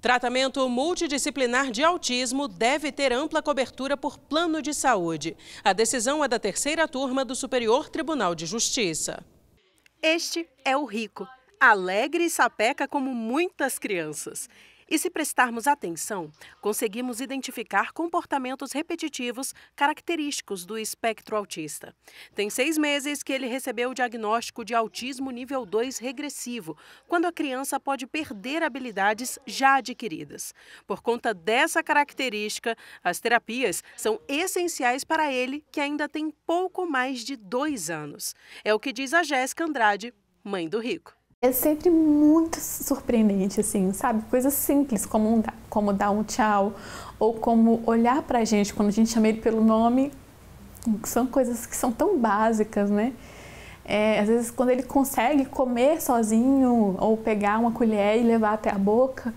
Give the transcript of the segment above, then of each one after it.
Tratamento multidisciplinar de autismo deve ter ampla cobertura por plano de saúde. A decisão é da terceira turma do Superior Tribunal de Justiça. Este é o Rico, alegre e sapeca como muitas crianças. E se prestarmos atenção, conseguimos identificar comportamentos repetitivos característicos do espectro autista. Tem seis meses que ele recebeu o diagnóstico de autismo nível 2 regressivo, quando a criança pode perder habilidades já adquiridas. Por conta dessa característica, as terapias são essenciais para ele, que ainda tem pouco mais de dois anos. É o que diz a Jéssica Andrade, mãe do Rico. É sempre muito surpreendente, assim, sabe? Coisas simples, como, um, como dar um tchau, ou como olhar pra gente quando a gente chama ele pelo nome, são coisas que são tão básicas, né? É, às vezes, quando ele consegue comer sozinho, ou pegar uma colher e levar até a boca,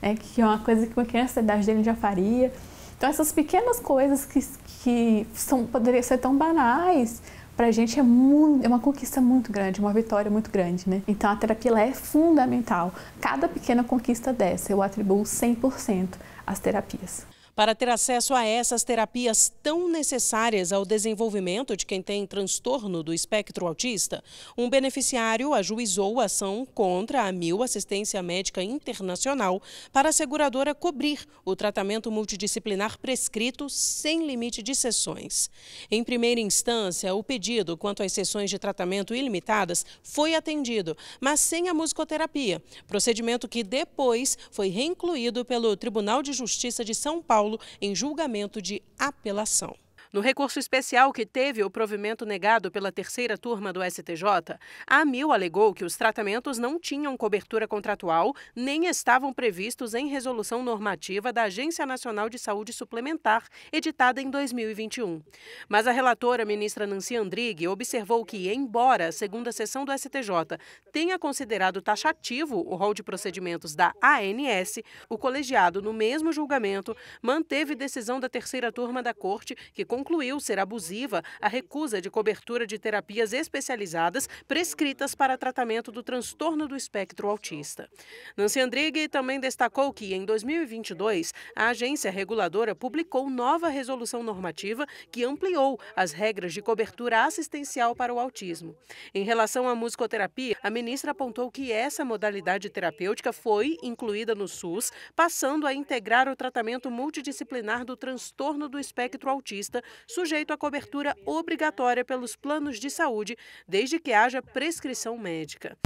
é, que é uma coisa que uma criança da idade dele já faria. Então, essas pequenas coisas que, que são, poderiam ser tão banais, pra gente é, muito, é uma conquista muito grande, uma vitória muito grande, né? Então a terapia é fundamental. Cada pequena conquista dessa eu atribuo 100% às terapias. Para ter acesso a essas terapias tão necessárias ao desenvolvimento de quem tem transtorno do espectro autista, um beneficiário ajuizou a ação contra a Mil Assistência Médica Internacional para a seguradora cobrir o tratamento multidisciplinar prescrito sem limite de sessões. Em primeira instância, o pedido quanto às sessões de tratamento ilimitadas foi atendido, mas sem a musicoterapia, procedimento que depois foi reincluído pelo Tribunal de Justiça de São Paulo Paulo em julgamento de apelação. No recurso especial que teve o provimento negado pela terceira turma do STJ, a Mil alegou que os tratamentos não tinham cobertura contratual nem estavam previstos em resolução normativa da Agência Nacional de Saúde Suplementar, editada em 2021. Mas a relatora, ministra Nancy Andrighi, observou que, embora a segunda sessão do STJ tenha considerado taxativo o rol de procedimentos da ANS, o colegiado, no mesmo julgamento, manteve decisão da terceira turma da Corte que concluiu ser abusiva a recusa de cobertura de terapias especializadas prescritas para tratamento do transtorno do espectro autista. Nancy Andrighi também destacou que, em 2022, a agência reguladora publicou nova resolução normativa que ampliou as regras de cobertura assistencial para o autismo. Em relação à musicoterapia, a ministra apontou que essa modalidade terapêutica foi incluída no SUS, passando a integrar o tratamento multidisciplinar do transtorno do espectro autista sujeito à cobertura obrigatória pelos planos de saúde, desde que haja prescrição médica.